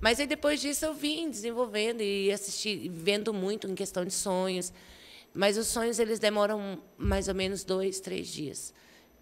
Mas aí depois disso eu vim desenvolvendo e assisti, vendo muito em questão de sonhos. Mas os sonhos eles demoram mais ou menos dois, três dias.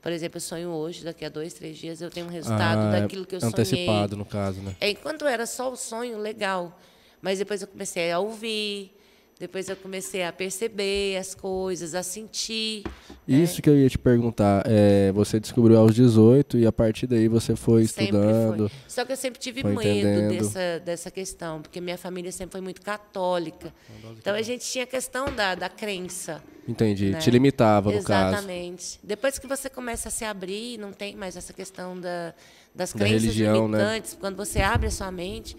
Por exemplo, eu sonho hoje, daqui a dois, três dias eu tenho um resultado ah, é daquilo que eu antecipado, sonhei. Antecipado, no caso, né? É, enquanto era só o sonho, legal. Mas depois eu comecei a ouvir, depois eu comecei a perceber as coisas, a sentir. É. Isso que eu ia te perguntar. É, você descobriu aos 18 e a partir daí você foi sempre estudando. Foi. Só que eu sempre tive medo dessa, dessa questão, porque minha família sempre foi muito católica. Então a gente tinha a questão da, da crença. Entendi. Né? Te limitava, no Exatamente. caso. Exatamente. Depois que você começa a se abrir, não tem mais essa questão da, das da crenças religião, né? limitantes. Né? Quando você abre a sua mente,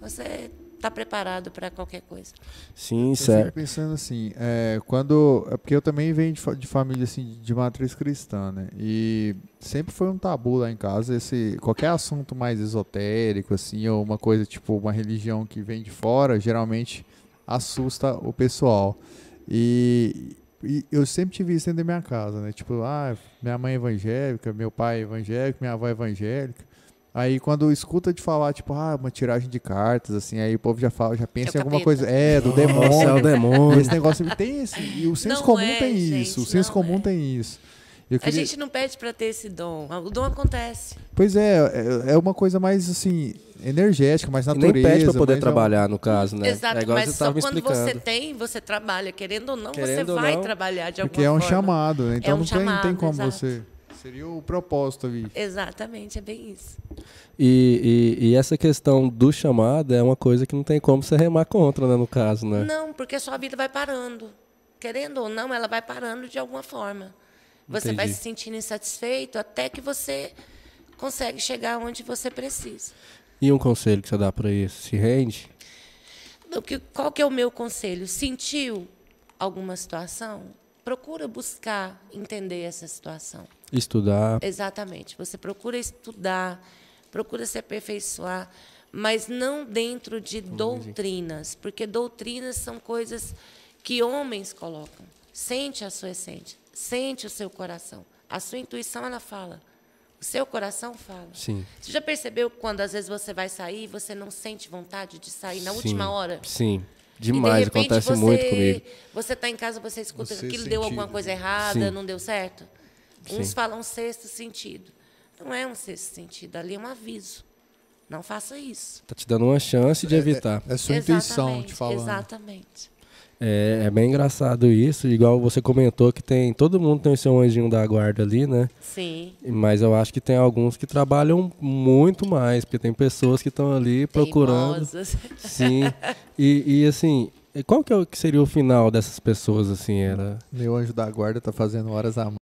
você está preparado para qualquer coisa. Sim, certo. Eu fico pensando assim, é, quando é porque eu também venho de, de, família assim de matriz cristã, né? E sempre foi um tabu lá em casa esse qualquer assunto mais esotérico assim ou uma coisa tipo uma religião que vem de fora geralmente assusta o pessoal. E, e eu sempre tive isso dentro da minha casa, né? Tipo, ah, minha mãe é evangélica, meu pai é evangélico, minha avó é evangélica. Aí quando escuta de falar, tipo, ah, uma tiragem de cartas, assim, aí o povo já fala, já pensa é em alguma coisa. É, do demônio. é o demônio. Esse negócio tem esse. E o senso não comum é, tem gente, isso. O senso é. comum é. tem isso. Eu queria... A gente não pede para ter esse dom. O dom acontece. Pois é, é, é uma coisa mais assim, energética, mais natureza. E nem pede para poder é trabalhar, no caso, né? Exato, é igual mas você só quando você tem, você trabalha. Querendo ou não, Querendo você ou vai não, trabalhar de alguma forma. Porque é um chamado, né? Então é um não, chamado, tem, não tem como exato. você... Seria o propósito ali. Exatamente, é bem isso. E, e, e, essa questão do chamado é uma coisa que não tem como você remar contra, né, no caso, né? Não, porque a sua vida vai parando. Querendo ou não, ela vai parando de alguma forma. Você Entendi. vai se sentindo insatisfeito até que você consegue chegar onde você precisa. E um conselho que você dá para isso? Se rende? Qual que é o meu conselho? Sentiu alguma situação? Procura buscar entender essa situação. Estudar. Exatamente. Você procura estudar, procura se aperfeiçoar, mas não dentro de doutrinas, porque doutrinas são coisas que homens colocam. Sente a sua essência, sente o seu coração. A sua intuição ela fala. O seu coração fala. Sim. Você já percebeu quando às vezes você vai sair, você não sente vontade de sair na Sim. última hora? Sim. Demais, de repente, acontece você, muito comigo. Você está em casa, você escuta você aquilo, deu alguma coisa errada, Sim. não deu certo? Uns falam sexto sentido. Não é um sexto sentido, ali é um aviso. Não faça isso. Tá te dando uma chance de é, é, evitar. É, é, é sua exatamente, intuição te falando. Exatamente. É, é, bem engraçado isso, igual você comentou que tem. Todo mundo tem o seu anjinho da guarda ali, né? Sim. Mas eu acho que tem alguns que trabalham muito mais, porque tem pessoas que estão ali procurando. Teimosas. Sim. E, e assim, qual é que, seria o final dessas pessoas, assim? Era... Meu anjo da guarda tá fazendo horas a mais.